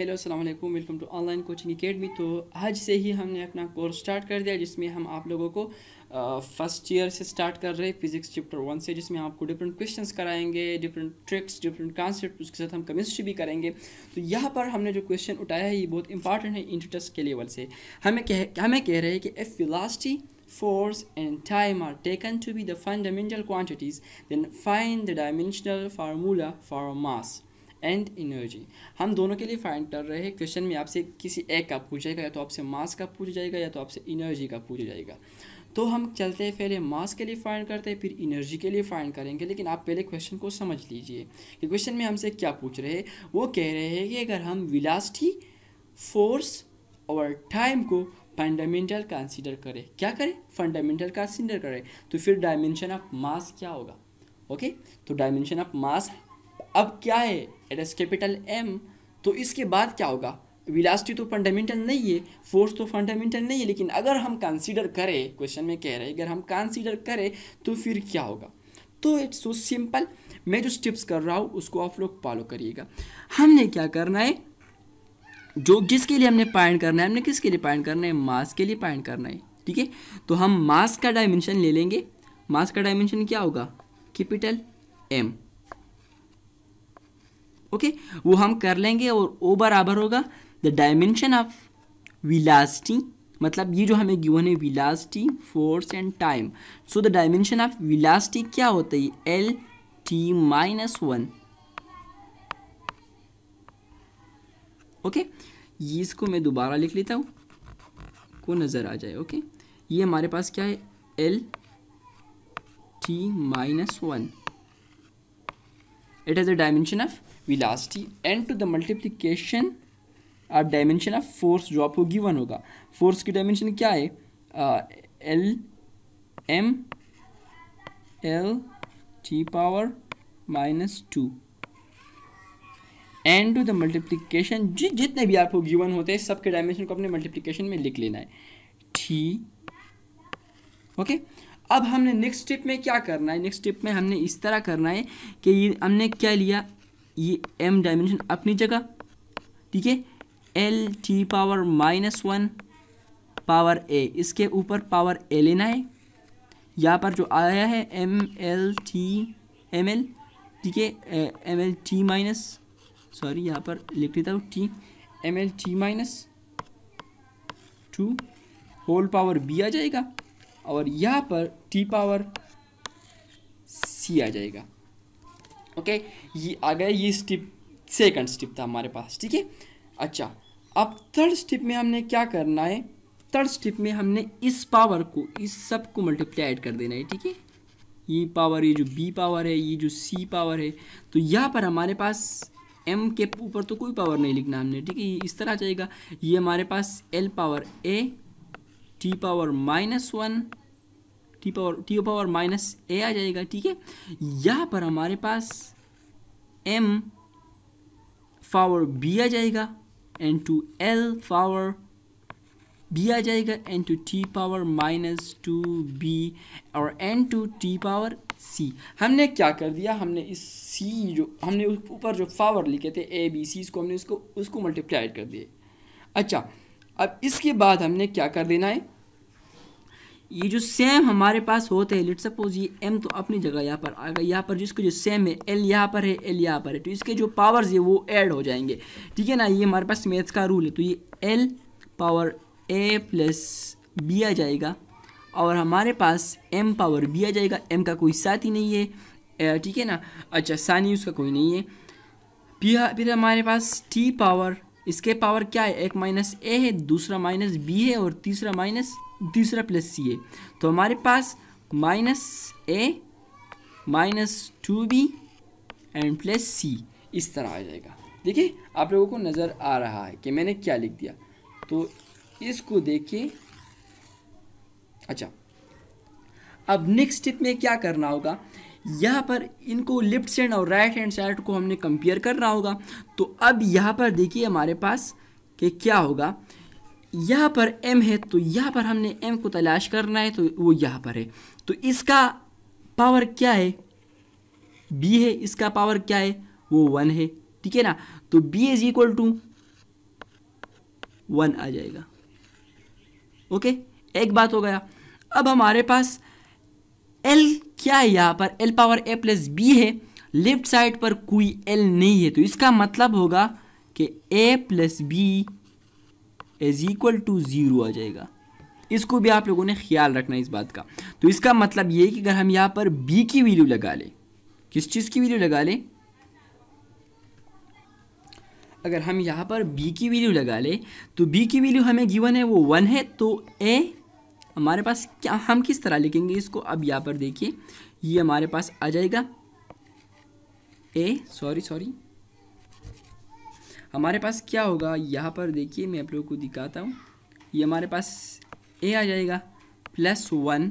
Hello अस्सलाम वालेकुम welcome to online coaching academy तो आज से ही हमने अपना कोर्स स्टार्ट कर दिया जिसमें हम आप लोगों को फर्स्ट ईयर से स्टार्ट कर रहे हैं फिजिक्स चैप्टर वन से जिसमें आपको डिफरेंट क्वेश्चंस कराएंगे डिफरेंट ट्रिक्स डिफरेंट कॉन्सेप्ट उसके साथ हम केमिस्ट्री भी करेंगे तो यहाँ पर हमने जो क्वेश्चन उठाया है ये बहुत इंपॉर्टेंट है इंटरेस के लेवल से हमें कह हमें कह रहे हैं कि if velocity force and time are taken to be the fundamental quantities then find the dimensional formula for mass and energy हम दोनों के लिए फाइंड कर रहे हैं क्वेश्चन में आपसे किसी एक का जाएगा या तो आपसे मास का पूछा जाएगा या तो आपसे इनर्जी का पूछा जाएगा तो हम चलते हैं पहले मास के लिए फाइंड करते हैं फिर इनर्जी के लिए फाइंड करेंगे लेकिन आप पहले क्वेश्चन को समझ लीजिए कि क्वेश्चन में हमसे क्या पूछ रहे हैं वो कह रहे हैं कि अगर हम विलास्टी फोर्स और टाइम को फंडामेंटल कंसीडर करें क्या करें फंडामेंटल कंसीडर करें तो फिर डायमेंशन ऑफ मास क्या होगा ओके तो डायमेंशन ऑफ मास अब क्या है एट एस कैपिटल एम तो इसके बाद क्या होगा विलासिटी तो फंडामेंटल नहीं है फोर्स तो फंडामेंटल नहीं है लेकिन अगर हम कंसीडर करें क्वेश्चन में कह रहे हैं अगर हम कंसीडर करें तो फिर क्या होगा तो इट्स सो सिंपल मैं जो स्टेप्स कर रहा हूँ उसको आप लोग फॉलो करिएगा हमने क्या करना है जो जिसके लिए हमने पॉइंट करना है हमने किसके लिए पॉइंट करना है मास के लिए पॉइंट करना है ठीक है तो हम मास का डायमेंशन ले लेंगे मास का डायमेंशन क्या होगा कैपिटल एम ओके वो हम कर लेंगे और ओ बराबर होगा द डायमेंशन ऑफ विलास्टी मतलब ये जो हमें गिवन है velocity force and time so the dimension of velocity क्या होता है L T minus one okay ये इसको मैं दोबारा लिख लेता हूँ को नज़र आ जाए ओके ये हमारे पास क्या है L T minus one it is a dimension of velocity and to the multiplication आप डायमेंशन ऑफ फोर्स जो आपको गिवन होगा फोर्स की डायमेंशन क्या है L M L T power minus two and to the multiplication जी जितने भी आपको गिवन होते हैं सबके डायमेंशन को अपने मल्टीप्लीकेशन में लिख लेना है ठी ओके okay? अब हमने नेक्स्ट स्टेप में क्या करना है नेक्स्ट स्टेप में हमने इस तरह करना है कि ये हमने क्या लिया ये एम डायमेंशन अपनी जगह ठीक है L T power minus one power A इसके ऊपर पावर ए लेना है यहाँ पर जो आया है M L T M L ठीक है M L T minus sorry यहाँ पर लिख लेता हूँ T M L T minus two whole power B आ जाएगा और यहाँ पर टी पावर सी आ जाएगा ओके ये आ गया ये स्टिप सेकंड स्टिप था हमारे पास ठीक है अच्छा अब थर्ड स्टिप में हमने क्या करना है थर्ड स्टिप में हमने इस पावर को इस सब को मल्टीप्लाई ऐड कर देना है ठीक है ये पावर ये जो बी पावर है ये जो सी पावर है तो यहाँ पर हमारे पास एम के ऊपर तो कोई पावर नहीं लिखना हमने ठीक है ये इस तरह आ जाएगा ये हमारे पास L power A T power minus one T power T O power minus A आ जाएगा ठीक है यहाँ पर हमारे पास एम पावर बी आ जाएगा into L power B आ जाएगा into T power minus two B और into T power C हमने क्या कर दिया हमने इस सी जो हमने ऊपर जो पावर लिखे थे ए बी सी इसको हमने उसको उसको मल्टीप्लाई कर दिए अच्छा अब इसके बाद हमने क्या कर देना है ये जो सेम हमारे पास होते हैं लेट सपोज ये एम तो अपनी जगह यहाँ पर आ गया यहाँ पर जिसको जो सेम है एल यहाँ पर है एल यहाँ पर है तो इसके जो पावर्स है वो ऐड हो जाएंगे ठीक है ना ये हमारे पास मैथ्स का रूल है तो ये L power A plus B आ जाएगा और हमारे पास एम पावर बी आ जाएगा एम का कोई साथ ही नहीं है ठीक है ना अच्छा सानी उसका कोई नहीं है फिर हमारे पास टी पावर इसके पावर क्या है एक माइनस ए है दूसरा माइनस बी है और तीसरा माइनस तीसरा प्लस सी है तो हमारे पास minus A minus two B and plus C इस तरह आ जाएगा देखिए आप लोगों को नज़र आ रहा है कि मैंने क्या लिख दिया तो इसको देखिए अच्छा अब नेक्स्ट स्टेप में क्या करना होगा यहाँ पर इनको लेफ्ट हैंड और राइट हैंड साइड को हमने कंपेयर करना होगा तो अब यहाँ पर देखिए हमारे पास कि क्या होगा यहाँ पर m है तो यहाँ पर हमने m को तलाश करना है तो वो यहाँ पर है तो इसका पावर क्या है b है इसका पावर क्या है वो वन है ठीक है ना तो b is equal to one आ जाएगा ओके एक बात हो गया अब हमारे पास एल क्या है यहाँ पर L power A plus B है लेफ्ट साइड पर कोई एल नहीं है तो इसका मतलब होगा कि A plus B is equal to zero आ जाएगा इसको भी आप लोगों ने ख्याल रखना इस बात का तो इसका मतलब ये कि अगर हम यहाँ पर बी की वैल्यू लगा लें किस चीज़ की वैल्यू लगा लें अगर हम यहाँ पर b की वैल्यू लगा लें तो b की वैल्यू हमें गिवन है वो वन है तो a हमारे पास क्या हम किस तरह लिखेंगे इसको अब यहाँ पर देखिए ये हमारे पास आ जाएगा ए सॉरी सॉरी हमारे पास क्या होगा यहाँ पर देखिए मैं आप लोगों को दिखाता हूँ ये हमारे पास ए आ जाएगा plus one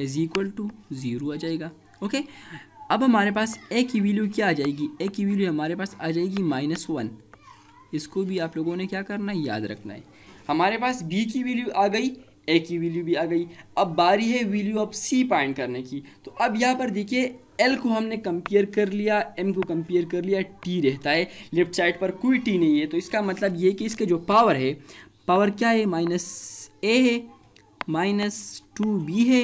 is equal to zero आ जाएगा ओके अब हमारे पास ए की वैल्यू क्या आ जाएगी ए की वैल्यू हमारे पास आ जाएगी माइनस वन इसको भी आप लोगों ने क्या करना है याद रखना है हमारे पास बी की वैल्यू आ गई ए की वैल्यू भी आ गई अब बारी है वैल्यू अब सी फाइंड करने की तो अब यहाँ पर देखिए एल को हमने कंपेयर कर लिया एम को कंपेयर कर लिया टी रहता है लेफ्ट साइड पर कोई टी नहीं है तो इसका मतलब ये कि इसके जो पावर है पावर क्या है माइनस ए है माइनस टू बी है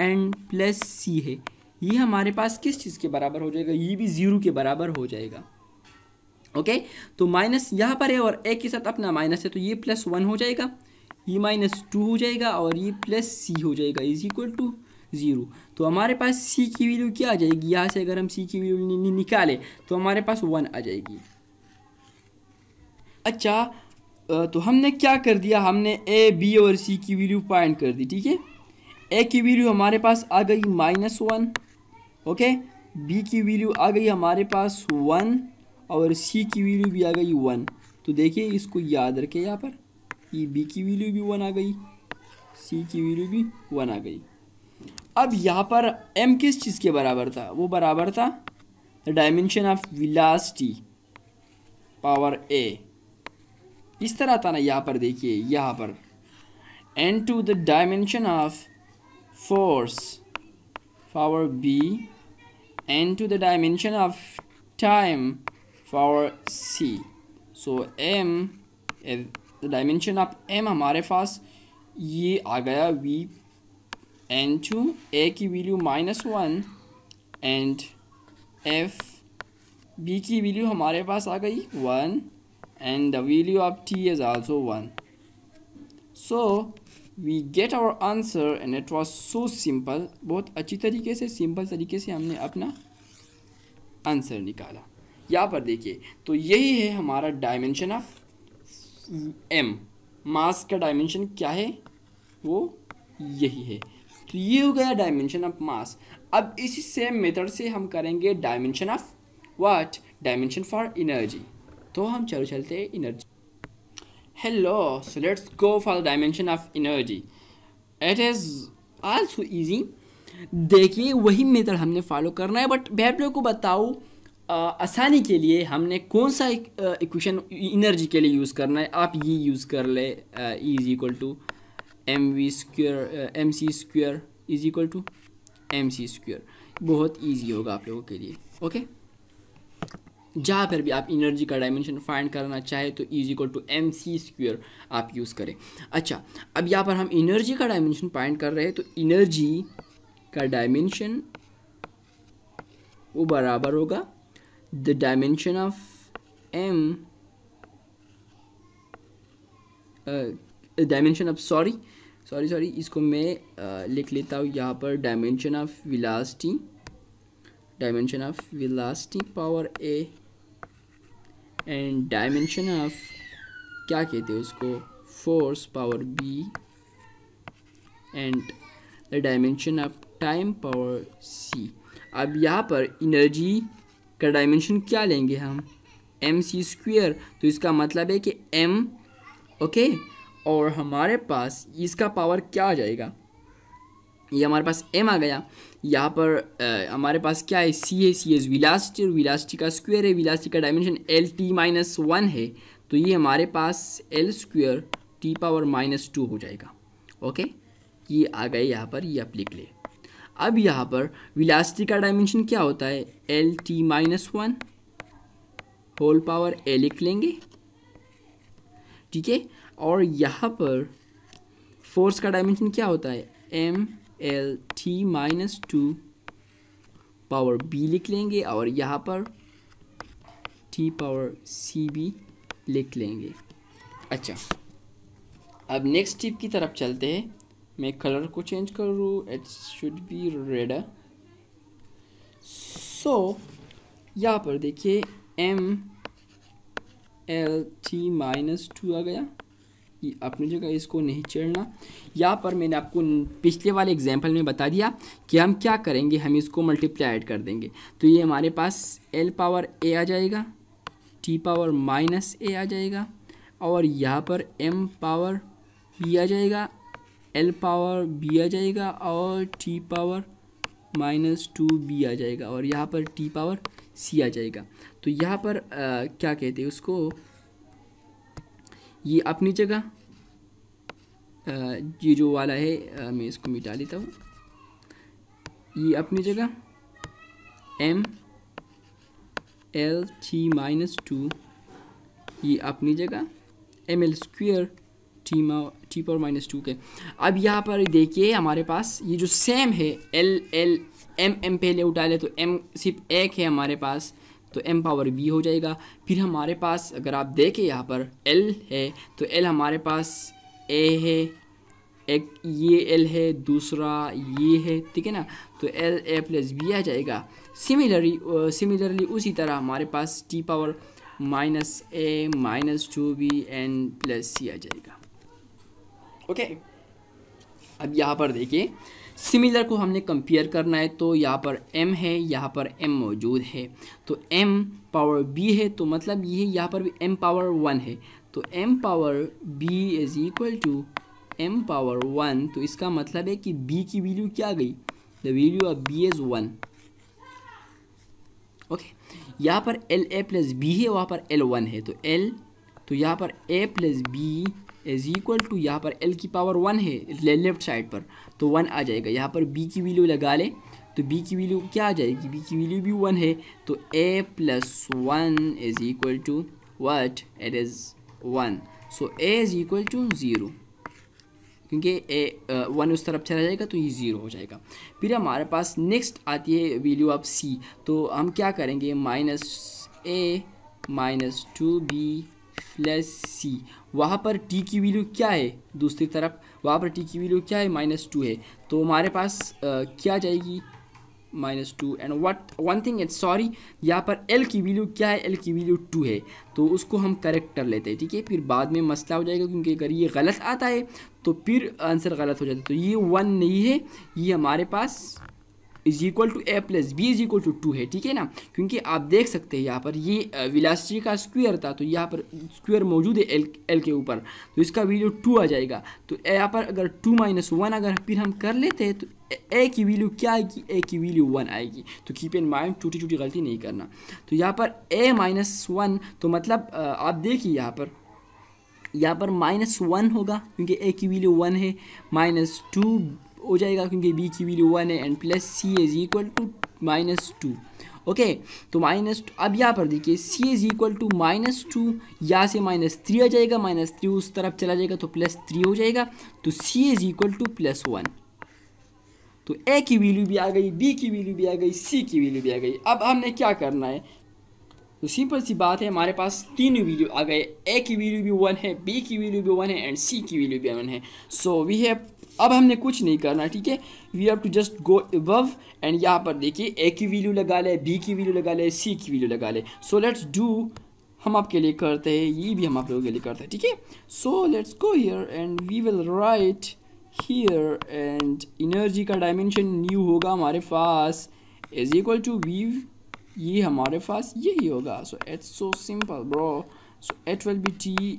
एंड प्लस सी है ये हमारे पास किस चीज़ के बराबर हो जाएगा ये भी ज़ीरो के बराबर हो जाएगा ओके तो माइनस यहाँ पर है और ए के साथ अपना माइनस है तो ये प्लस वन हो जाएगा ये माइनस टू हो जाएगा और ये प्लस सी हो जाएगा इज इक्वल टू ज़ीरो तो हमारे पास सी की वैल्यू क्या आ जाएगी यहाँ से अगर हम सी की वैल्यू नि, नि, निकालें तो हमारे पास वन आ जाएगी अच्छा तो हमने क्या कर दिया हमने ए बी और सी की वैल्यू फाइंड कर दी ठीक है ए की वैल्यू हमारे पास आ गई माइनस वन ओके बी की वैल्यू आ गई हमारे पास वन और सी की वैल्यू भी आ गई वन तो देखिए इसको याद रखें यहाँ पर ई e, बी की वैल्यू भी वन आ गई सी की वैल्यू भी वन आ गई अब यहाँ पर एम किस चीज़ के बराबर था वो बराबर था the dimension of velocity power A इस तरह था ना यहाँ पर देखिए यहाँ पर into the dimension of force power B into the dimension of time power C so M तो डायमेंशन आप एम हमारे पास ये आ गया वी एन टू ए की value minus one and if B की वैल्यू हमारे पास आ गई one and the value of T is also one so we get our answer and it was so simple बहुत अच्छी तरीके से सिंपल तरीके से हमने अपना आंसर निकाला यहाँ पर देखिए तो यही है हमारा डायमेंशन ऑफ एम मास का डायमेंशन क्या है वो यही है तो ये हो गया डायमेंशन ऑफ मास अब इसी सेम मेथड से हम करेंगे dimension of what dimension for energy तो हम चलो चलते हैं energy hello so let's go for dimension of energy it is also easy देखिए वही मेथड हमने फॉलो करना है बट मैं आप को बताऊँ आसानी के लिए हमने कौन सा इक्वेशन इनर्जी के लिए यूज़ करना है आप ये यूज़ कर ले is equal to M V square M C square is equal to M C square बहुत ईजी होगा आप लोगों के लिए ओके जहाँ पर भी आप इनर्जी का डायमेंशन फाइंड करना चाहे तो is equal to M C square आप यूज़ करें अच्छा अब यहाँ पर हम इनर्जी का डायमेंशन फाइंड कर रहे हैं तो इनर्जी का डायमेंशन वो बराबर होगा the dimension of m dimension of sorry sorry sorry इसको मैं uh, लिख लेता हूँ यहाँ पर dimension of velocity dimension of velocity power A and dimension of क्या कहते हैं उसको force power B and dimension of time power C अब यहाँ पर इनर्जी का डायमेंशन क्या लेंगे हम एम सी स्क्वेयर तो इसका मतलब है कि एम ओके और हमारे पास इसका पावर क्या आ जाएगा ये हमारे पास एम आ गया यहाँ पर आ, हमारे पास क्या है सी है सी एस विलास्टी और विलास्टी का स्क्वेयर है विलास्टी का dimension L T minus one है तो ये हमारे पास L square T power minus two हो जाएगा ओके ये आ गए यहाँ पर ये आप लिख लें अब यहाँ पर विलासिटी का डायमेंशन क्या होता है L T minus one whole power A लिख लेंगे ठीक है और यहाँ पर फोर्स का डायमेंशन क्या होता है M L T minus two power B लिख लेंगे और यहाँ पर टी पावर सी बी लिख लेंगे अच्छा अब नेक्स्ट टिप की तरफ चलते हैं मैं कलर को चेंज करूँ it's should be red so यहाँ पर देखिए M L T minus two आ गया अपनी जगह इसको नहीं छेड़ना यहाँ पर मैंने आपको पिछले वाले एग्जाम्पल में बता दिया कि हम क्या करेंगे हम इसको मल्टीप्लाई ऐड कर देंगे तो ये हमारे पास एल पावर ए आ जाएगा टी पावर माइनस ए आ जाएगा और यहाँ पर एम पावर बी आ जाएगा एल पावर बी आ जाएगा और T power minus two B आ जाएगा और यहाँ पर टी पावर सी आ जाएगा तो यहाँ पर आ, क्या कहते हैं उसको ये अपनी जगह ये जो वाला है आ, मैं इसको मिटा लेता हूँ ये अपनी जगह M L T minus two ये अपनी जगह M L square T T power minus two के अब यहाँ पर देखिए हमारे पास ये जो सेम है एल एल एम एम पहले उठा ले तो एम सिर्फ एक है हमारे पास तो एम पावर बी हो जाएगा फिर हमारे पास अगर आप देखें यहाँ पर एल है तो एल हमारे पास ए है एक ये एल है दूसरा ये है ठीक है ना तो एल ए प्लस बी आ जाएगा सिमिलरली सिमिलरली उसी तरह हमारे पास T power minus A minus two B and plus C आ जाएगा ओके अब यहाँ पर देखिए सिमिलर को हमने कंपेयर करना है तो यहाँ पर m है यहाँ पर m मौजूद है तो m पावर b है तो मतलब ये यहाँ पर भी m पावर वन है तो m power b is equal to M power one तो इसका मतलब है कि b की वैल्यू क्या गई the value of b is one okay यहाँ पर एल ए प्लस बी है वहाँ पर एल वन है तो एल तो यहाँ पर A plus B is equal to यहाँ पर एल की पावर वन है लेफ्ट साइड पर तो वन आ जाएगा यहाँ पर बी की वैल्यू लगा लें तो बी की वैल्यू क्या आ जाएगी बी की वैल्यू भी वन है तो A plus one is equal to what it is one so A is equal to zero क्योंकि ए वन uh, उस तरफ चला जाएगा तो ये ज़ीरो हो जाएगा फिर हमारे पास नेक्स्ट आती है वैल्यू ऑफ सी तो हम क्या करेंगे minus A minus two B plus C वहाँ पर टी की वैल्यू क्या है दूसरी तरफ वहाँ पर टी की वैल्यू क्या है माइनस टू है तो हमारे पास आ, क्या जाएगी minus two and what one thing it sorry यहाँ पर एल की वैल्यू क्या है एल की वैल्यू टू है तो उसको हम करेक्ट कर लेते हैं ठीक है फिर बाद में मसला हो जाएगा क्योंकि अगर ये गलत आता है तो फिर आंसर गलत हो जाता है तो ये वन नहीं है ये हमारे पास is equal to A plus B is equal to two है ठीक है ना क्योंकि आप देख सकते हैं यहाँ पर ये विलासिटी का स्क्वायर था तो यहाँ पर स्क्वायर मौजूद है एल एल के ऊपर तो इसका वैल्यू टू आ जाएगा तो यहाँ पर अगर टू माइनस वन अगर फिर हम कर लेते हैं तो ए की वैल्यू क्या आएगी ए की वैल्यू वन आएगी तो कीप इन माइंड छोटी छोटी गलती नहीं करना तो यहाँ पर ए माइनस वन तो मतलब आप देखिए यहाँ पर यहाँ पर माइनस वन होगा क्योंकि ए की वैल्यू वन है माइनस टू हो जाएगा क्योंकि बी की वैल्यू वन है and plus C is equal to minus two okay तो माइनस अब यहाँ पर देखिए C is equal to minus two यहाँ से माइनस थ्री आ जाएगा माइनस थ्री उस तरफ चला जाएगा तो प्लस थ्री हो जाएगा तो C is equal to plus one तो ए की वैल्यू भी आ गई बी की वैल्यू भी आ गई सी की वैल्यू भी आ गई अब हमने क्या करना है तो सिंपल सी बात है हमारे पास तीन वैल्यू आ गए ए की वैल्यू भी वन है बी की वैल्यू भी वन है एंड सी की वैल्यू भी वन है सो वी हैव अब हमने कुछ नहीं करना ठीक है we have to just go above and यहाँ पर देखिए ए की वैल्यू लगा ले बी की वैल्यू लगा ले सी की वैल्यू लगा ले सो लेट्स डू हम आपके लिए करते हैं ये भी हम आप लोगों के लिए करते हैं ठीक है so let's go here and we will write here and energy का डायमेंशन न्यू होगा हमारे पास इज इक्वल टू वी ये हमारे पास यही होगा so it's so simple bro so it will be T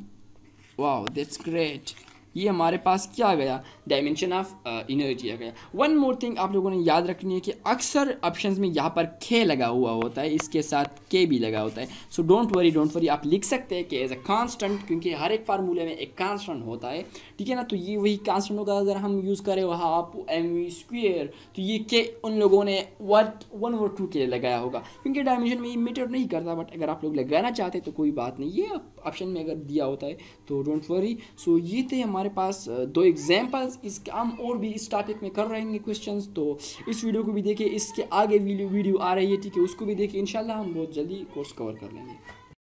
wow that's great ये हमारे पास क्या uh, आ गया डायमेंशन ऑफ इनर्जी आ गया वन मोर थिंग आप लोगों ने याद रखनी है कि अक्सर ऑप्शन में यहाँ पर खे लगा हुआ होता है इसके साथ के भी लगा होता है so don't worry don't worry आप लिख सकते हैं कि एज अ कांस्टेंट क्योंकि हर एक फार्मूले में एक कांस्टेंट होता है ठीक है ना तो ये वही कांस्टेंट होगा अगर हम यूज़ करें वहाँ आप एम वी स्क्वेयर तो ये के उन लोगों ने वर्ट वन और टू के लगाया होगा क्योंकि डायमेंशन में ये मेटर नहीं करता बट अगर आप लोग लगाना चाहते तो कोई बात नहीं ये ऑप्शन में अगर दिया होता है तो डोंट वरी सो ये थे हमारे हमारे पास दो एग्जाम्पल्स इस हम और भी इस टॉपिक में कर रहेंगे क्वेश्चन तो इस वीडियो को भी देखिए इसके आगे वीडियो आ रही है ठीक है उसको भी देखिए इनशाला हम बहुत जल्दी कोर्स कवर कर लेंगे